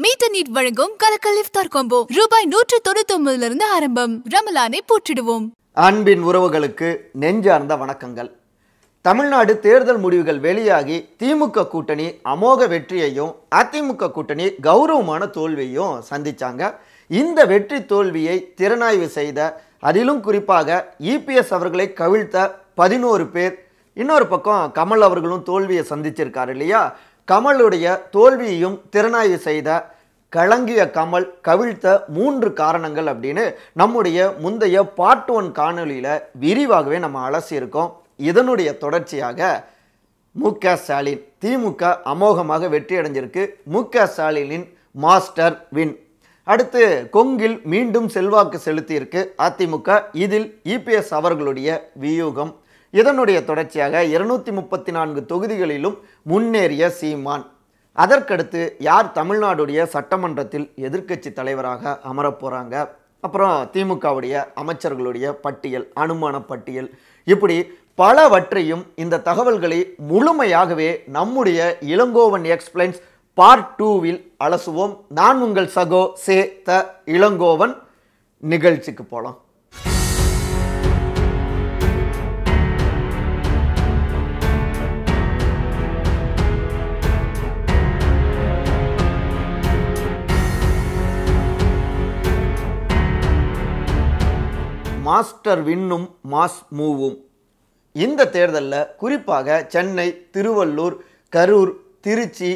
மீட்ட நீட் வழங்கும் கலக்கல் இஃப்தார் ரூபாய் நூற்று தொண்ணூத்தி இருந்து ஆரம்பம் ரமலானை போற்றிடுவோம் அன்பின் உறவுகளுக்கு நெஞ்சார்ந்த வணக்கங்கள் தமிழ்நாடு தேர்தல் முடிவுகள் வெளியாகி திமுக கூட்டணி அமோக வெற்றியையும் அதிமுக கூட்டணி கௌரவமான தோல்வியையும் சந்திச்சாங்க இந்த வெற்றி தோல்வியை திறனாய்வு செய்த அதிலும் குறிப்பாக இபிஎஸ் அவர்களை கவிழ்த்த பதினோரு பேர் இன்னொரு பக்கம் கமல் அவர்களும் தோல்வியை சந்திச்சிருக்காரு இல்லையா கமலுடைய தோல்வியையும் திறனாய்வு செய்த கலங்கிய கமல் கவிழ்த்த மூன்று காரணங்கள் அப்படின்னு நம்முடைய முந்தைய பார்ட் ஒன் காணொலியில் விரிவாகவே நம்ம அலசியிருக்கோம் இதனுடைய தொடர்ச்சியாக மு க ஸ்டாலின் திமுக அமோகமாக வெற்றி அடைஞ்சிருக்கு மு க ஸ்டாலினின் மாஸ்டர் வின் அடுத்து கொங்கில் மீண்டும் செல்வாக்கு செலுத்தியிருக்கு அதிமுக இதில் இபிஎஸ் அவர்களுடைய வியூகம் இதனுடைய தொடர்ச்சியாக இருநூற்றி முப்பத்தி நான்கு தொகுதிகளிலும் முன்னேறிய சீமான் அதற்கடுத்து யார் தமிழ்நாடுடைய சட்டமன்றத்தில் எதிர்க்கட்சி தலைவராக அமரப்போகிறாங்க அப்புறம் திமுகவுடைய அமைச்சர்களுடைய பட்டியல் அனுமான பட்டியல் இப்படி பலவற்றையும் இந்த தகவல்களை முழுமையாகவே நம்முடைய இளங்கோவன் எக்ஸ்பிளைன்ஸ் பார்ட் டூவில் அலசுவோம் நான் உங்கள் சகோ சே த இளங்கோவன் நிகழ்ச்சிக்கு போகலாம் மாஸ்டர் வின்னும் மாஸ் மூவும் இந்த தேர்தலில் குறிப்பாக சென்னை திருவள்ளூர் கரூர் திருச்சி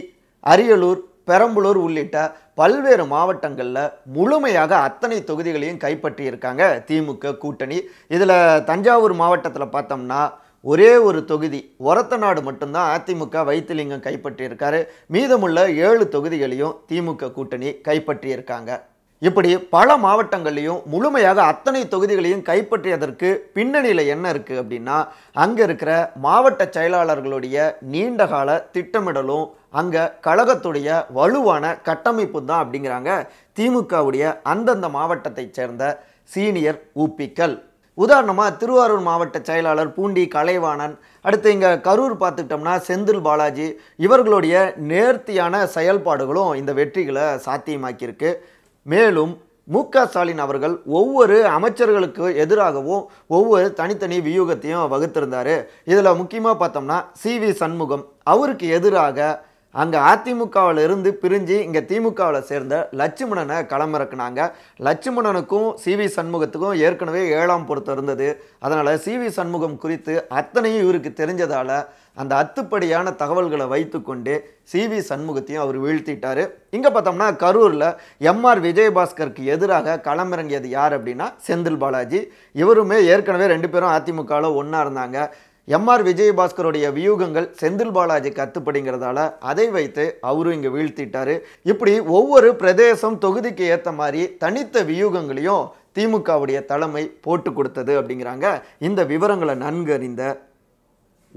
அரியலூர் பெரம்பலூர் உள்ளிட்ட பல்வேறு மாவட்டங்களில் முழுமையாக அத்தனை தொகுதிகளையும் கைப்பற்றியிருக்காங்க திமுக கூட்டணி இதில் தஞ்சாவூர் மாவட்டத்தில் பார்த்தோம்னா ஒரே ஒரு தொகுதி நாடு மட்டும்தான் அதிமுக வைத்திலிங்கம் கைப்பற்றியிருக்காரு மீதமுள்ள ஏழு தொகுதிகளையும் திமுக கூட்டணி கைப்பற்றியிருக்காங்க இப்படி பல மாவட்டங்கள்லையும் முழுமையாக அத்தனை தொகுதிகளையும் கைப்பற்றியதற்கு பின்னணியில் என்ன இருக்குது அப்படின்னா அங்கே இருக்கிற மாவட்ட செயலாளர்களுடைய நீண்டகால திட்டமிடலும் அங்கே கழகத்துடைய வலுவான கட்டமைப்பு தான் அப்படிங்கிறாங்க திமுகவுடைய அந்தந்த மாவட்டத்தைச் சேர்ந்த சீனியர் ஊப்பிக்கள் உதாரணமாக திருவாரூர் மாவட்ட செயலாளர் பூண்டி கலைவாணன் அடுத்து இங்கே கரூர் பார்த்துக்கிட்டோம்னா செந்தில் பாலாஜி இவர்களுடைய நேர்த்தியான செயல்பாடுகளும் இந்த வெற்றிகளை சாத்தியமாக்கியிருக்கு மேலும் மு க ஸ்டாலின் அவர்கள் ஒவ்வொரு அமைச்சர்களுக்கு எதிராகவும் ஒவ்வொரு தனித்தனி வியூகத்தையும் வகுத்திருந்தார் இதில் முக்கியமாக பார்த்தோம்னா சி வி சண்முகம் அவருக்கு எதிராக அங்கே அதிமுகவில் இருந்து பிரிஞ்சு இங்கே திமுகவில் சேர்ந்த லட்சுமணனை களமிறக்குனாங்க லட்சுமணனுக்கும் சி வி சண்முகத்துக்கும் ஏற்கனவே ஏழாம் பொருத்தம் இருந்தது அதனால் சி வி சண்முகம் குறித்து அத்தனையும் இவருக்கு தெரிஞ்சதால் அந்த அத்துப்படியான தகவல்களை வைத்துக்கொண்டு சி வி சண்முகத்தையும் அவர் வீழ்த்திட்டார் இங்கே பார்த்தோம்னா கரூரில் எம்ஆர் விஜயபாஸ்கருக்கு எதிராக களமிறங்கியது யார் அப்படின்னா செந்தில் பாலாஜி இவருமே ஏற்கனவே ரெண்டு பேரும் அதிமுகவில் ஒன்றா இருந்தாங்க எம்ஆர் விஜயபாஸ்கருடைய வியூகங்கள் செந்தில் பாலாஜி கத்துப்படிங்கிறதால அதை வைத்து அவரும் இங்கே வீழ்த்திட்டாரு இப்படி ஒவ்வொரு பிரதேசம் தொகுதிக்கு ஏற்ற மாதிரி தனித்த வியூகங்களையும் திமுகவுடைய தலைமை போட்டு கொடுத்தது அப்படிங்கிறாங்க இந்த விவரங்களை நன்கு அறிந்த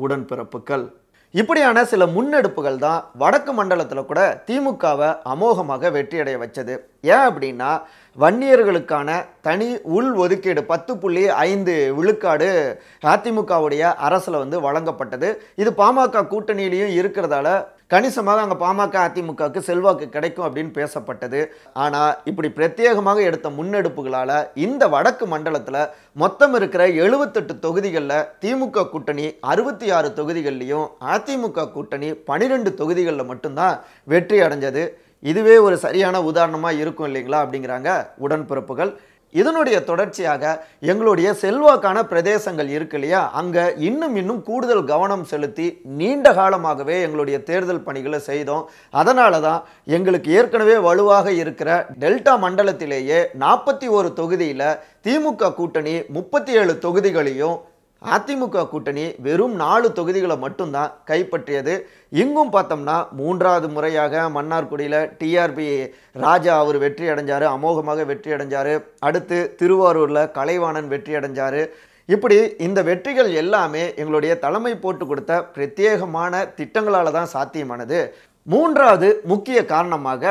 உடன்பிறப்புகள் இப்படியான சில முன்னெடுப்புகள் தான் வடக்கு மண்டலத்தில் கூட திமுகவை அமோகமாக வெற்றியடைய வச்சது ஏன் அப்படின்னா வன்னியர்களுக்கான தனி உள் ஒதுக்கீடு பத்து புள்ளி ஐந்து விழுக்காடு அதிமுகவுடைய அரசில் வந்து வழங்கப்பட்டது இது பாமக கூட்டணியிலையும் இருக்கிறதால கணிசமாக அங்கே பாமக அதிமுகவுக்கு செல்வாக்கு கிடைக்கும் அப்படின்னு பேசப்பட்டது ஆனால் இப்படி பிரத்யேகமாக எடுத்த முன்னெடுப்புகளால் இந்த வடக்கு மண்டலத்தில் மொத்தம் இருக்கிற எழுபத்தெட்டு தொகுதிகளில் திமுக கூட்டணி அறுபத்தி ஆறு தொகுதிகள்லையும் அதிமுக கூட்டணி பனிரெண்டு தொகுதிகளில் மட்டும்தான் வெற்றி அடைஞ்சது இதுவே ஒரு சரியான உதாரணமாக இருக்கும் இல்லைங்களா அப்படிங்கிறாங்க உடன்பிறப்புகள் இதனுடைய தொடர்ச்சியாக எங்களுடைய செல்வாக்கான பிரதேசங்கள் இருக்கு இல்லையா அங்கே இன்னும் இன்னும் கூடுதல் கவனம் செலுத்தி நீண்ட காலமாகவே எங்களுடைய தேர்தல் பணிகளை செய்தோம் அதனால தான் எங்களுக்கு ஏற்கனவே வலுவாக இருக்கிற டெல்டா மண்டலத்திலேயே நாற்பத்தி ஒரு தொகுதியில் திமுக கூட்டணி முப்பத்தி ஏழு தொகுதிகளையும் அதிமுக கூட்டணி வெறும் நாலு தொகுதிகளை மட்டும்தான் கைப்பற்றியது இங்கும் பார்த்தோம்னா மூன்றாவது முறையாக மன்னார்குடியில் டிஆர்பி ராஜா அவர் வெற்றி அடைஞ்சார் அமோகமாக வெற்றி அடைஞ்சார் அடுத்து திருவாரூரில் கலைவாணன் வெற்றி அடைஞ்சார் இப்படி இந்த வெற்றிகள் எல்லாமே எங்களுடைய தலைமை போட்டு கொடுத்த பிரத்யேகமான திட்டங்களால் தான் சாத்தியமானது மூன்றாவது முக்கிய காரணமாக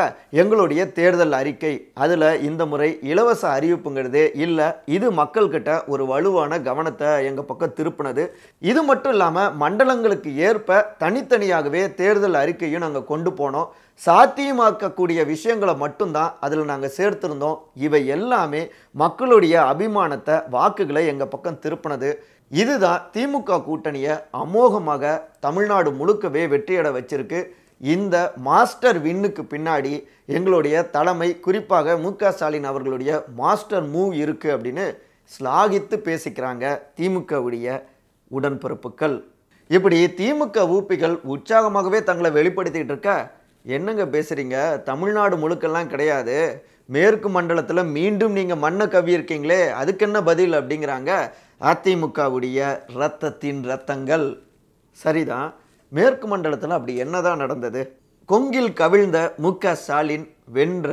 எங்களுடைய தேர்தல் அறிக்கை அதில் இந்த முறை இலவச அறிவிப்புங்கிறது இல்லை இது மக்கள்கிட்ட ஒரு வலுவான கவனத்தை எங்கள் பக்கம் திருப்பினது இது மட்டும் இல்லாமல் மண்டலங்களுக்கு ஏற்ப தனித்தனியாகவே தேர்தல் அறிக்கையும் நாங்கள் கொண்டு போனோம் சாத்தியமாக்கக்கூடிய விஷயங்களை மட்டும்தான் அதில் நாங்கள் சேர்த்திருந்தோம் இவை எல்லாமே மக்களுடைய அபிமானத்தை வாக்குகளை எங்கள் பக்கம் திருப்பினது இதுதான் திமுக கூட்டணியை அமோகமாக தமிழ்நாடு முழுக்கவே வெற்றியட வச்சிருக்கு இந்த மாஸ்டர் வின்னுக்கு பின்னாடி எங்களுடைய தலைமை குறிப்பாக மு க ஸ்டாலின் அவர்களுடைய மாஸ்டர் மூவ் இருக்குது அப்படின்னு ஸ்லாகித்து பேசிக்கிறாங்க திமுகவுடைய உடன்பிறப்புகள் இப்படி திமுக ஊப்பிகள் உற்சாகமாகவே தங்களை வெளிப்படுத்திக்கிட்டு இருக்க என்னங்க பேசுகிறீங்க தமிழ்நாடு முழுக்கெல்லாம் கிடையாது மேற்கு மண்டலத்தில் மீண்டும் நீங்கள் மண்ணை இருக்கீங்களே அதுக்கு என்ன பதில் அப்படிங்கிறாங்க அதிமுகவுடைய ரத்தத்தின் ரத்தங்கள் சரிதான் மேற்கு மண்டலத்தில் அப்படி என்னதான் நடந்தது கொங்கில் கவிழ்ந்த மு ஸ்டாலின் வென்ற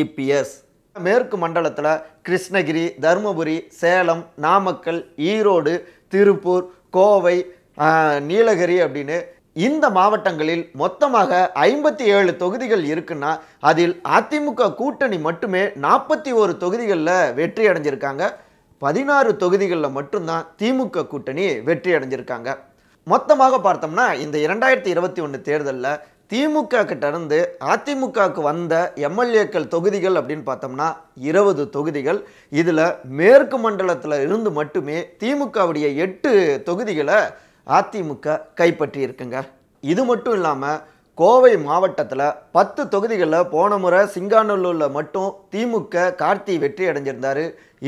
இபிஎஸ் மேற்கு மண்டலத்தில் கிருஷ்ணகிரி தருமபுரி சேலம் நாமக்கல் ஈரோடு திருப்பூர் கோவை நீலகிரி அப்படின்னு இந்த மாவட்டங்களில் மொத்தமாக ஐம்பத்தி ஏழு தொகுதிகள் இருக்குன்னா அதில் அதிமுக கூட்டணி மட்டுமே நாற்பத்தி ஒரு தொகுதிகளில் வெற்றி அடைஞ்சிருக்காங்க பதினாறு தொகுதிகளில் மட்டும்தான் திமுக கூட்டணி வெற்றி அடைஞ்சிருக்காங்க மொத்தமாக பார்த்தோம்னா இந்த இரண்டாயிரத்தி இருபத்தி ஒன்று தேர்தலில் திமுக கிட்டேருந்து அதிமுகவுக்கு வந்த எம்எல்ஏக்கள் தொகுதிகள் அப்படின்னு பார்த்தோம்னா இருபது தொகுதிகள் இதில் மேற்கு மண்டலத்தில் இருந்து மட்டுமே திமுகவுடைய எட்டு தொகுதிகளை அதிமுக கைப்பற்றி இருக்குங்க இது மட்டும் இல்லாமல் கோவை மாவட்டத்தில் பத்து தொகுதிகளில் போன முறை சிங்காநல்லூரில் மட்டும் திமுக கார்த்தி வெற்றி அடைஞ்சிருந்தார்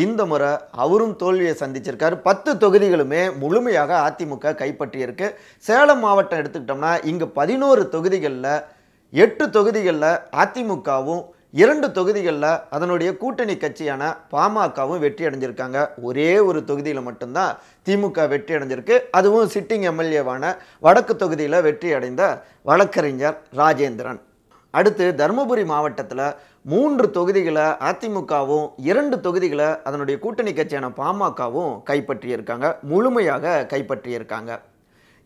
இந்த முறை அவரும் தோல்வியை சந்திச்சிருக்காரு பத்து தொகுதிகளுமே முழுமையாக அதிமுக கைப்பற்றியிருக்கு சேலம் மாவட்டம் எடுத்துக்கிட்டோம்னா இங்கே பதினோரு தொகுதிகளில் எட்டு தொகுதிகளில் அதிமுகவும் இரண்டு தொகுதிகளில் அதனுடைய கூட்டணி கட்சியான பாமகவும் வெற்றி அடைஞ்சிருக்காங்க ஒரே ஒரு தொகுதியில் மட்டும்தான் திமுக வெற்றி அடைஞ்சிருக்கு அதுவும் சிட்டிங் எம்எல்ஏவான வடக்கு தொகுதியில் வெற்றி அடைந்த வழக்கறிஞர் ராஜேந்திரன் அடுத்து தருமபுரி மாவட்டத்தில் மூன்று தொகுதிகளை அதிமுகவும் இரண்டு தொகுதிகளை அதனுடைய கூட்டணி கட்சியான பாமகவும் கைப்பற்றியிருக்காங்க முழுமையாக கைப்பற்றியிருக்காங்க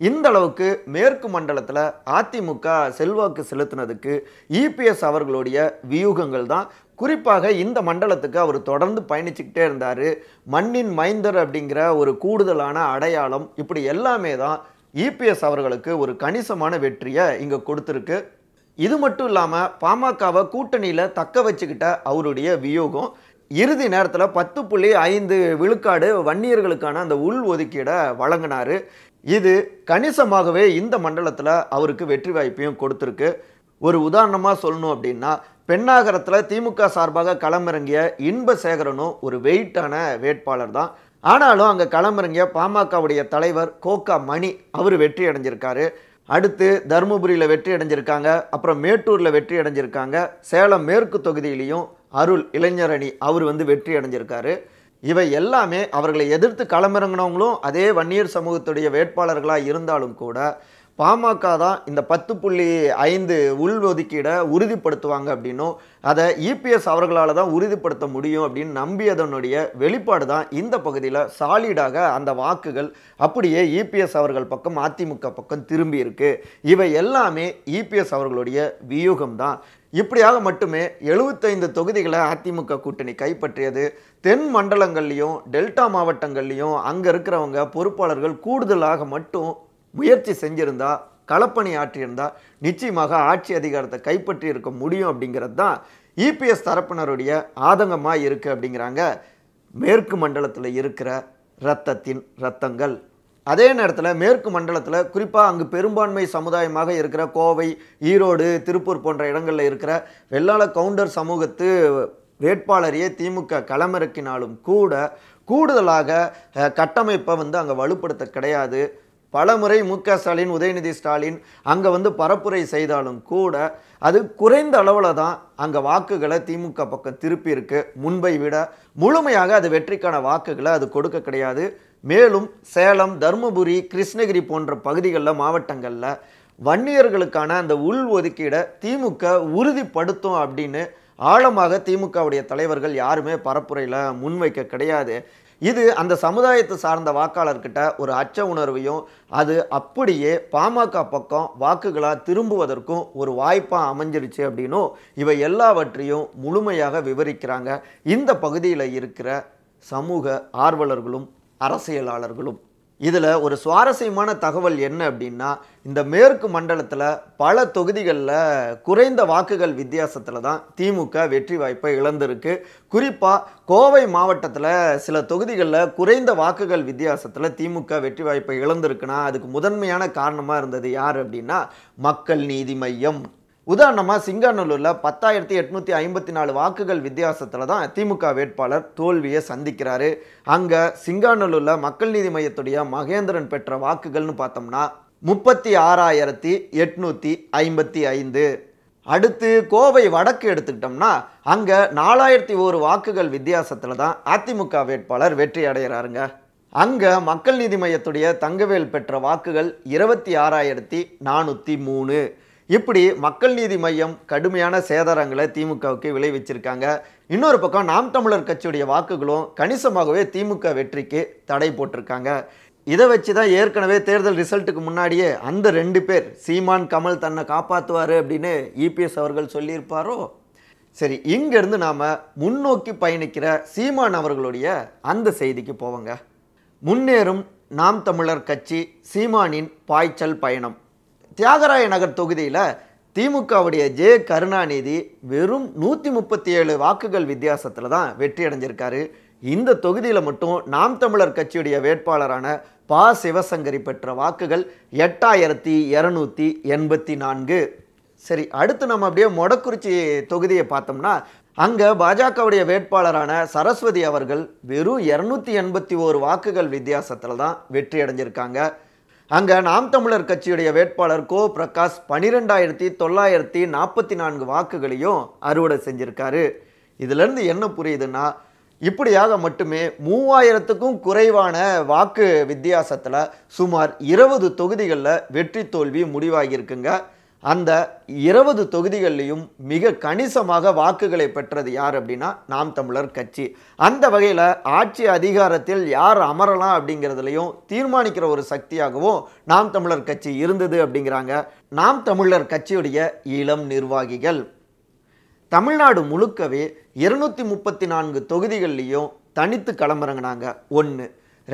இந்த அளவுக்கு மேற்கு மண்டலத்தில் அதிமுக செல்வாக்கு செலுத்தினதுக்கு இபிஎஸ் அவர்களுடைய வியூகங்கள் தான் குறிப்பாக இந்த மண்டலத்துக்கு அவர் தொடர்ந்து பயணிச்சுக்கிட்டே இருந்தார் மண்ணின் மைந்தர் அப்படிங்கிற ஒரு கூடுதலான அடையாளம் இப்படி எல்லாமே தான் இபிஎஸ் அவர்களுக்கு ஒரு கணிசமான வெற்றியை இங்கே கொடுத்துருக்கு இது மட்டும் இல்லாமல் பாமகவை கூட்டணியில் தக்க வச்சுக்கிட்ட அவருடைய வியோகம் இறுதி நேரத்தில் பத்து புள்ளி ஐந்து விழுக்காடு வன்னியர்களுக்கான அந்த உள் ஒதுக்கீடை வழங்கினார் இது கணிசமாகவே இந்த மண்டலத்தில் அவருக்கு வெற்றி வாய்ப்பையும் கொடுத்துருக்கு ஒரு உதாரணமாக சொல்லணும் அப்படின்னா பெண்ணாகரத்தில் திமுக சார்பாக களமிறங்கிய இன்ப சேகரனும் ஒரு வெயிட்டான வேட்பாளர் தான் ஆனாலும் அங்கே களமிறங்கிய பாமகவுடைய தலைவர் கோகா மணி அவர் வெற்றி அடைஞ்சிருக்காரு அடுத்து தருமபுரியில் வெற்றி அடைஞ்சிருக்காங்க அப்புறம் மேட்டூரில் வெற்றி அடைஞ்சிருக்காங்க சேலம் மேற்கு தொகுதியிலையும் அருள் இளைஞரணி அவர் வந்து வெற்றி அடைஞ்சிருக்காரு இவை எல்லாமே அவர்களை எதிர்த்து களமிறங்கினவங்களும் அதே வன்னியர் சமூகத்துடைய வேட்பாளர்களாக இருந்தாலும் கூட பாமக தான் இந்த பத்து புள்ளி ஐந்து உள்ஒதுக்கீடை உறுதிப்படுத்துவாங்க அப்படின்னும் அதை இபிஎஸ் அவர்களால் தான் உறுதிப்படுத்த முடியும் அப்படின்னு நம்பியதனுடைய வெளிப்பாடு தான் இந்த பகுதியில் சாலிடாக அந்த வாக்குகள் அப்படியே இபிஎஸ் அவர்கள் பக்கம் அதிமுக பக்கம் திரும்பி இருக்கு இவை எல்லாமே இபிஎஸ் அவர்களுடைய வியூகம் தான் இப்படியாக மட்டுமே எழுபத்தைந்து தொகுதிகளை அதிமுக கூட்டணி கைப்பற்றியது தென் மண்டலங்கள்லேயும் டெல்டா மாவட்டங்கள்லேயும் அங்கே இருக்கிறவங்க பொறுப்பாளர்கள் கூடுதலாக மட்டும் முயற்சி செஞ்சுருந்தா களப்பணி ஆற்றியிருந்தா நிச்சயமாக ஆட்சி அதிகாரத்தை கைப்பற்றி இருக்க முடியும் அப்படிங்கிறது தான் இபிஎஸ் தரப்பினருடைய ஆதங்கமாக இருக்குது அப்படிங்கிறாங்க மேற்கு மண்டலத்தில் இருக்கிற இரத்தத்தின் இரத்தங்கள் அதே நேரத்தில் மேற்கு மண்டலத்தில் குறிப்பாக அங்கு பெரும்பான்மை சமுதாயமாக இருக்கிற கோவை ஈரோடு திருப்பூர் போன்ற இடங்களில் இருக்கிற வெள்ளாள கவுண்டர் சமூகத்து வேட்பாளரையே திமுக களமிறக்கினாலும் கூட கூடுதலாக கட்டமைப்பை வந்து அங்கே வலுப்படுத்த கிடையாது பலமுறை மு க ஸ்டாலின் உதயநிதி ஸ்டாலின் அங்கே வந்து பரப்புரை செய்தாலும் கூட அது குறைந்த அளவில் தான் அங்கே வாக்குகளை திமுக பக்கம் திருப்பி இருக்குது முன்பை விட முழுமையாக அது வெற்றிக்கான வாக்குகளை அது கொடுக்க கிடையாது மேலும் சேலம் தருமபுரி கிருஷ்ணகிரி போன்ற பகுதிகளில் மாவட்டங்களில் வன்னியர்களுக்கான அந்த உள் ஒதுக்கீடை திமுக உறுதிப்படுத்தும் அப்படின்னு ஆழமாக திமுகவுடைய தலைவர்கள் யாருமே பரப்புரையில் முன்வைக்க கிடையாது இது அந்த சமுதாயத்தை சார்ந்த வாக்காளர்கிட்ட ஒரு அச்ச உணர்வையும் அது அப்படியே பாமக பக்கம் வாக்குகளாக திரும்புவதற்கும் ஒரு வாய்ப்பாக அமைஞ்சிருச்சு அப்படின்னும் இவை எல்லாவற்றையும் முழுமையாக விவரிக்கிறாங்க இந்த பகுதியில் இருக்கிற சமூக ஆர்வலர்களும் அரசியலாளர்களும் இதில் ஒரு சுவாரஸ்யமான தகவல் என்ன அப்படின்னா இந்த மேற்கு மண்டலத்தில் பல தொகுதிகளில் குறைந்த வாக்குகள் வித்தியாசத்தில் தான் திமுக வெற்றி வாய்ப்பை இழந்திருக்கு குறிப்பாக கோவை மாவட்டத்தில் சில தொகுதிகளில் குறைந்த வாக்குகள் வித்தியாசத்தில் திமுக வெற்றி வாய்ப்பை இழந்திருக்குன்னா அதுக்கு முதன்மையான காரணமாக இருந்தது யார் அப்படின்னா மக்கள் நீதி மையம் உதாரணமாக சிங்காநல்லூரில் பத்தாயிரத்தி எட்நூற்றி ஐம்பத்தி நாலு வாக்குகள் வித்தியாசத்தில் தான் திமுக வேட்பாளர் தோல்வியை சந்திக்கிறாரு அங்கே சிங்காநல்லூரில் மக்கள் நீதி மையத்துடைய மகேந்திரன் பெற்ற வாக்குகள்னு பார்த்தோம்னா முப்பத்தி ஆறாயிரத்தி எட்நூற்றி ஐம்பத்தி ஐந்து அடுத்து கோவை வடக்கு எடுத்துக்கிட்டோம்னா அங்கே நாலாயிரத்தி ஒரு வாக்குகள் வித்தியாசத்தில் தான் அதிமுக வேட்பாளர் வெற்றி அடைகிறாருங்க அங்கே மக்கள் நீதி மையத்துடைய தங்கவேல் பெற்ற வாக்குகள் இருபத்தி ஆறாயிரத்தி நானூற்றி மூணு இப்படி மக்கள் நீதி மையம் கடுமையான சேதாரங்களை திமுகவுக்கு விளைவிச்சிருக்காங்க இன்னொரு பக்கம் நாம் தமிழர் கட்சியுடைய வாக்குகளும் கணிசமாகவே திமுக வெற்றிக்கு தடை போட்டிருக்காங்க இதை வச்சு தான் ஏற்கனவே தேர்தல் ரிசல்ட்டுக்கு முன்னாடியே அந்த ரெண்டு பேர் சீமான் கமல் தன்னை காப்பாற்றுவார் அப்படின்னு இபிஎஸ் அவர்கள் சொல்லியிருப்பாரோ சரி இங்கேருந்து நாம் முன்னோக்கி பயணிக்கிற சீமான் அவர்களுடைய அந்த செய்திக்கு போவோங்க முன்னேறும் நாம் தமிழர் கட்சி சீமானின் பாய்ச்சல் பயணம் தியாகராய நகர் தொகுதியில் திமுகவுடைய ஜே கருணாநிதி வெறும் நூற்றி முப்பத்தி ஏழு வாக்குகள் வித்தியாசத்தில் தான் வெற்றி அடைஞ்சிருக்காரு இந்த தொகுதியில் மட்டும் நாம் தமிழர் கட்சியுடைய வேட்பாளரான பா சிவசங்கரி பெற்ற வாக்குகள் எட்டாயிரத்தி இரநூத்தி எண்பத்தி நான்கு சரி அடுத்து நம்ம அப்படியே மொடக்குறிச்சி தொகுதியை பார்த்தோம்னா அங்கே பாஜகவுடைய வேட்பாளரான சரஸ்வதி அவர்கள் வெறும் இரநூத்தி எண்பத்தி ஓரு வாக்குகள் வித்தியாசத்தில் தான் வெற்றி அடைஞ்சிருக்காங்க அங்கே நாம் தமிழர் கட்சியுடைய வேட்பாளர் கோ பிரகாஷ் பனிரெண்டாயிரத்தி தொள்ளாயிரத்தி நாற்பத்தி நான்கு வாக்குகளையும் அறுவடை செஞ்சுருக்காரு இதிலேருந்து என்ன புரியுதுன்னா இப்படியாக மட்டுமே மூவாயிரத்துக்கும் குறைவான வாக்கு வித்தியாசத்தில் சுமார் இருபது தொகுதிகளில் வெற்றி தோல்வி முடிவாகியிருக்குங்க அந்த இருபது தொகுதிகள்லையும் மிக கணிசமாக வாக்குகளை பெற்றது யார் அப்படின்னா நாம் தமிழர் கட்சி அந்த வகையில் ஆட்சி அதிகாரத்தில் யார் அமரலாம் அப்படிங்கிறதுலையும் தீர்மானிக்கிற ஒரு சக்தியாகவும் நாம் தமிழர் கட்சி இருந்தது அப்படிங்கிறாங்க நாம் தமிழர் கட்சியுடைய இளம் நிர்வாகிகள் தமிழ்நாடு முழுக்கவே இருநூற்றி முப்பத்தி நான்கு தொகுதிகள்லேயும் தனித்து களமிறங்கினாங்க ஒன்று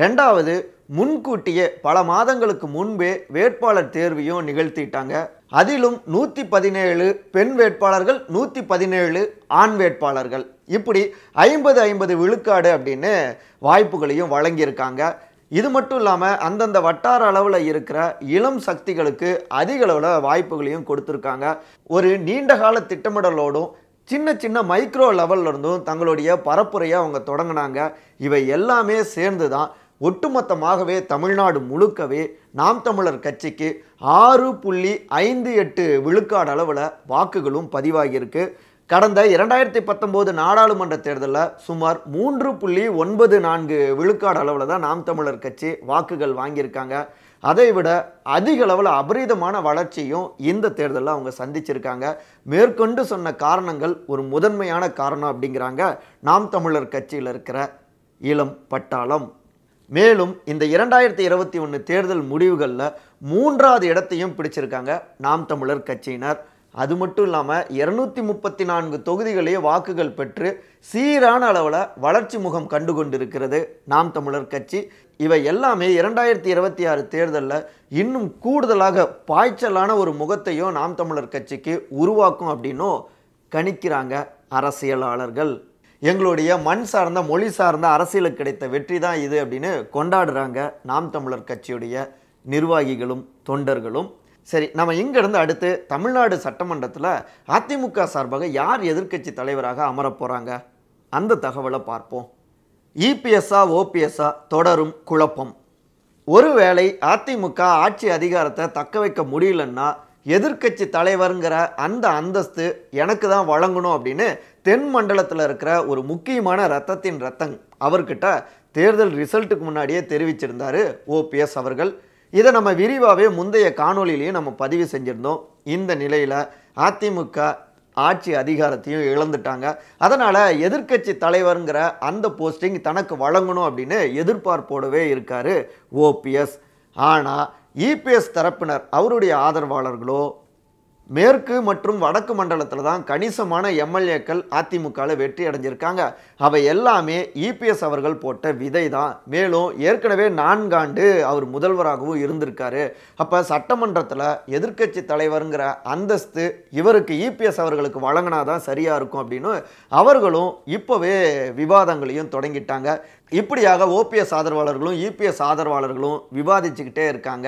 ரெண்டாவது முன்கூட்டியே பல மாதங்களுக்கு முன்பே வேட்பாளர் தேர்வையும் நிகழ்த்திட்டாங்க அதிலும் நூற்றி பதினேழு பெண் வேட்பாளர்கள் நூற்றி பதினேழு ஆண் வேட்பாளர்கள் இப்படி ஐம்பது ஐம்பது விழுக்காடு அப்படின்னு வாய்ப்புகளையும் வழங்கியிருக்காங்க இது மட்டும் இல்லாமல் அந்தந்த வட்டார அளவில் இருக்கிற இளம் சக்திகளுக்கு அதிக அளவில் வாய்ப்புகளையும் கொடுத்துருக்காங்க ஒரு நீண்டகால திட்டமிடலோடும் சின்ன சின்ன மைக்ரோ லெவல்லிருந்தும் தங்களுடைய பரப்புரையை அவங்க தொடங்கினாங்க இவை எல்லாமே சேர்ந்து தான் ஒட்டுமொத்தமாகவே தமிழ்நாடு முழுக்கவே நாம் தமிழர் கட்சிக்கு ஆறு புள்ளி ஐந்து எட்டு விழுக்காடு அளவில் வாக்குகளும் பதிவாகியிருக்கு கடந்த இரண்டாயிரத்தி பத்தொம்போது நாடாளுமன்ற தேர்தலில் சுமார் மூன்று புள்ளி ஒன்பது நான்கு விழுக்காடு அளவில் தான் நாம் தமிழர் கட்சி வாக்குகள் வாங்கியிருக்காங்க அதை விட அதிக அளவில் அபரீதமான வளர்ச்சியும் இந்த தேர்தலில் அவங்க சந்திச்சிருக்காங்க மேற்கொண்டு சொன்ன காரணங்கள் ஒரு முதன்மையான காரணம் அப்படிங்கிறாங்க நாம் தமிழர் கட்சியில் இருக்கிற இளம் பட்டாளம் மேலும் இந்த இரண்டாயிரத்தி இருபத்தி ஒன்று தேர்தல் முடிவுகளில் மூன்றாவது இடத்தையும் பிடிச்சிருக்காங்க நாம் தமிழர் கட்சியினர் அது மட்டும் இல்லாமல் இரநூத்தி முப்பத்தி நான்கு தொகுதிகளையே வாக்குகள் பெற்று சீரான அளவில் வளர்ச்சி முகம் கண்டு கொண்டிருக்கிறது நாம் தமிழர் கட்சி இவை எல்லாமே இரண்டாயிரத்தி இருபத்தி ஆறு தேர்தலில் இன்னும் கூடுதலாக பாய்ச்சலான ஒரு முகத்தையும் நாம் தமிழர் கட்சிக்கு உருவாக்கும் அப்படின்னும் கணிக்கிறாங்க அரசியலாளர்கள் எங்களுடைய மண் சார்ந்த மொழி சார்ந்த அரசியலுக்கு கிடைத்த வெற்றி தான் இது அப்படின்னு கொண்டாடுறாங்க நாம் தமிழர் கட்சியுடைய நிர்வாகிகளும் தொண்டர்களும் சரி நம்ம இங்கேருந்து அடுத்து தமிழ்நாடு சட்டமன்றத்தில் அதிமுக சார்பாக யார் எதிர்க்கட்சி தலைவராக அமரப்போகிறாங்க போகிறாங்க அந்த தகவலை பார்ப்போம் இபிஎஸ்ஆ ஓபிஎஸ்ஆ தொடரும் குழப்பம் ஒருவேளை அதிமுக ஆட்சி அதிகாரத்தை தக்க வைக்க முடியலன்னா எதிர்கட்சி தலைவருங்கிற அந்த அந்தஸ்து எனக்கு தான் வழங்கணும் அப்படின்னு தென் மண்டலத்தில் இருக்கிற ஒரு முக்கியமான ரத்தத்தின் ரத்தம் அவர்கிட்ட தேர்தல் ரிசல்ட்டுக்கு முன்னாடியே தெரிவிச்சிருந்தார் ஓபிஎஸ் அவர்கள் இதை நம்ம விரிவாகவே முந்தைய காணொலியிலையும் நம்ம பதிவு செஞ்சுருந்தோம் இந்த நிலையில் அதிமுக ஆட்சி அதிகாரத்தையும் இழந்துட்டாங்க அதனால் எதிர்கட்சி தலைவருங்கிற அந்த போஸ்டிங் தனக்கு வழங்கணும் அப்படின்னு எதிர்பார்ப்போடவே இருக்கார் ஓபிஎஸ் ஆனால் இபிஎஸ் தரப்பினர் அவருடைய ஆதரவாளர்களோ மேற்கு மற்றும் வடக்கு மண்டலத்தில் தான் கணிசமான எம்எல்ஏக்கள் அதிமுகவில் வெற்றி அடைஞ்சிருக்காங்க அவை எல்லாமே இபிஎஸ் அவர்கள் போட்ட விதை தான் மேலும் ஏற்கனவே நான்காண்டு அவர் முதல்வராகவும் இருந்திருக்காரு அப்போ சட்டமன்றத்தில் எதிர்க்கட்சி தலைவருங்கிற அந்தஸ்து இவருக்கு இபிஎஸ் அவர்களுக்கு வழங்கினா தான் சரியாக இருக்கும் அப்படின்னு அவர்களும் இப்போவே விவாதங்களையும் தொடங்கிட்டாங்க இப்படியாக ஓபிஎஸ் ஆதரவாளர்களும் இபிஎஸ் ஆதரவாளர்களும் விவாதிச்சுக்கிட்டே இருக்காங்க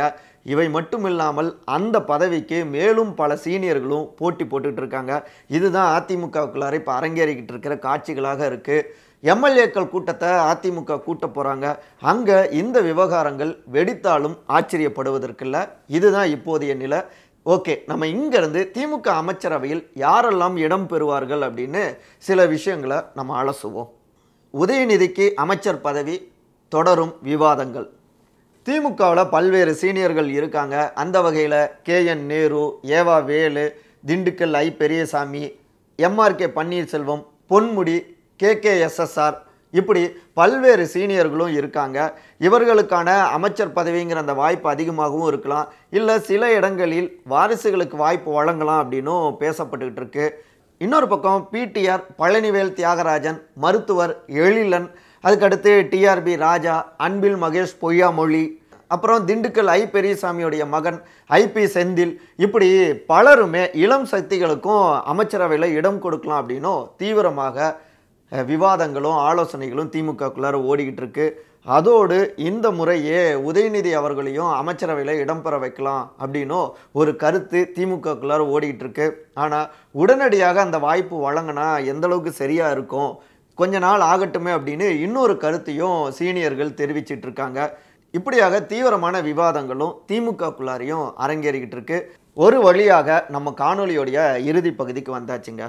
இவை மட்டும் இல்லாமல் அந்த பதவிக்கு மேலும் பல சீனியர்களும் போட்டி போட்டுக்கிட்டு இருக்காங்க இதுதான் அதிமுகவுக்குள்ளார இப்போ அரங்கேறிக்கிட்டு இருக்கிற காட்சிகளாக இருக்குது எம்எல்ஏக்கள் கூட்டத்தை அதிமுக கூட்ட போகிறாங்க அங்கே இந்த விவகாரங்கள் வெடித்தாலும் ஆச்சரியப்படுவதற்கில்ல இதுதான் இப்போதைய நிலை ஓகே நம்ம இங்கேருந்து திமுக அமைச்சரவையில் யாரெல்லாம் இடம் பெறுவார்கள் அப்படின்னு சில விஷயங்களை நம்ம அலசுவோம் உதயநிதிக்கு அமைச்சர் பதவி தொடரும் விவாதங்கள் திமுகவில் பல்வேறு சீனியர்கள் இருக்காங்க அந்த வகையில் கே என் நேரு ஏவா Velu Dindigul I Periyasamy MRK Panneerselvam Ponmudi K K SSR இப்படி பல்வேறு சீனியர்களும் இருக்காங்க இவர்களுக்கான அமைச்சர் பதவிங்கிற அந்த வாய்ப்பு அதிகமாகவும் இருக்கலாம் இல்லை சில இடங்களில் வாரிசுகளுக்கு வாய்ப்பு வழங்கலாம் அப்படின்னும் பேசப்பட்டுக்கிட்டு இருக்கு இன்னொரு பக்கம் பிடிஆர் பழனிவேல் தியாகராஜன் மருத்துவர் எழிலன் அதுக்கடுத்து டிஆர்பி ராஜா அன்பில் மகேஷ் பொய்யாமொழி அப்புறம் திண்டுக்கல் ஐ பெரியசாமியுடைய மகன் ஐபி செந்தில் இப்படி பலருமே இளம் சக்திகளுக்கும் அமைச்சரவையில் இடம் கொடுக்கலாம் அப்படின்னும் தீவிரமாக விவாதங்களும் ஆலோசனைகளும் திமுகக்குள்ளார ஓடிக்கிட்டு இருக்கு அதோடு இந்த முறையே உதயநிதி அவர்களையும் அமைச்சரவையில் இடம்பெற வைக்கலாம் அப்படின்னும் ஒரு கருத்து திமுகக்குள்ளார ஓடிக்கிட்டு இருக்கு ஆனால் உடனடியாக அந்த வாய்ப்பு வழங்கினா எந்தளவுக்கு சரியாக இருக்கும் கொஞ்ச நாள் ஆகட்டுமே அப்படின்னு இன்னொரு கருத்தையும் சீனியர்கள் தெரிவிச்சிட்டு இருக்காங்க இப்படியாக தீவிரமான விவாதங்களும் திமுகக்குள்ளாரையும் அரங்கேறிக்கிட்டு இருக்கு ஒரு வழியாக நம்ம காணொலியோடைய இறுதி பகுதிக்கு வந்தாச்சுங்க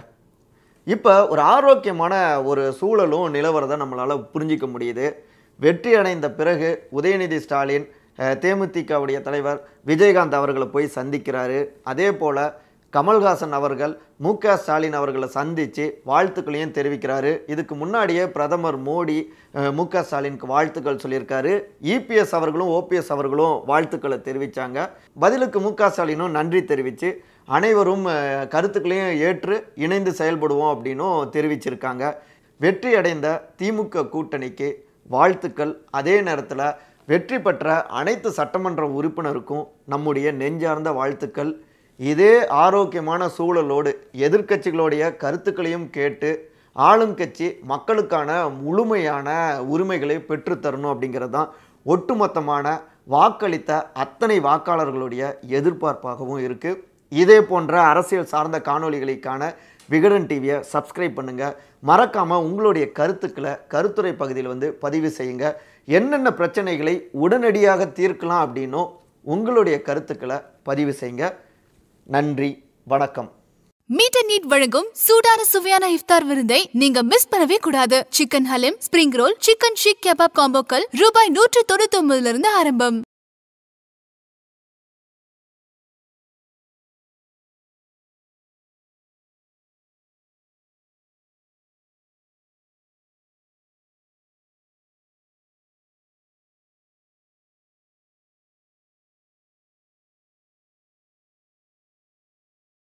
இப்போ ஒரு ஆரோக்கியமான ஒரு சூழலும் நிலவரதை நம்மளால் புரிஞ்சிக்க முடியுது வெற்றி அடைந்த பிறகு உதயநிதி ஸ்டாலின் தேமுதிகவுடைய தலைவர் விஜயகாந்த் அவர்களை போய் சந்திக்கிறாரு அதே போல் கமல்ஹாசன் அவர்கள் மு க ஸ்டாலின் அவர்களை சந்தித்து வாழ்த்துக்களையும் தெரிவிக்கிறாரு இதுக்கு முன்னாடியே பிரதமர் மோடி மு க ஸ்டாலினுக்கு வாழ்த்துக்கள் சொல்லியிருக்காரு இபிஎஸ் அவர்களும் ஓபிஎஸ் அவர்களும் வாழ்த்துக்களை தெரிவித்தாங்க பதிலுக்கு மு க ஸ்டாலினும் நன்றி தெரிவித்து அனைவரும் கருத்துக்களையும் ஏற்று இணைந்து செயல்படுவோம் அப்படின்னும் தெரிவிச்சிருக்காங்க வெற்றி அடைந்த திமுக கூட்டணிக்கு வாழ்த்துக்கள் அதே நேரத்தில் வெற்றி பெற்ற அனைத்து சட்டமன்ற உறுப்பினருக்கும் நம்முடைய நெஞ்சார்ந்த வாழ்த்துக்கள் இதே ஆரோக்கியமான சூழலோடு எதிர்க்கட்சிகளுடைய கருத்துக்களையும் கேட்டு ஆளும் கட்சி மக்களுக்கான முழுமையான உரிமைகளை பெற்றுத்தரணும் அப்படிங்கிறது தான் ஒட்டுமொத்தமான வாக்களித்த அத்தனை வாக்காளர்களுடைய எதிர்பார்ப்பாகவும் இருக்குது இதே போன்ற அரசியல் சார்ந்த காணொலிகளுக்கான விகடன் டிவியை சப்ஸ்கிரைப் பண்ணுங்கள் மறக்காமல் உங்களுடைய கருத்துக்களை கருத்துரை பகுதியில் வந்து பதிவு செய்யுங்க என்னென்ன பிரச்சனைகளை உடனடியாக தீர்க்கலாம் அப்படின்னும் உங்களுடைய கருத்துக்களை பதிவு செய்யுங்கள் நன்றி வணக்கம் மீட் அண்ட் நீட் வழங்கும் சூடான சுவையான இஃப்தார் விருந்தை நீங்க மிஸ் பண்ணவே கூடாது chicken haleem spring roll chicken seekh kebab காம்போக்கள் ரூபாய் நூற்று தொண்ணூத்தி ஒன்பதுல இருந்து ஆரம்பம்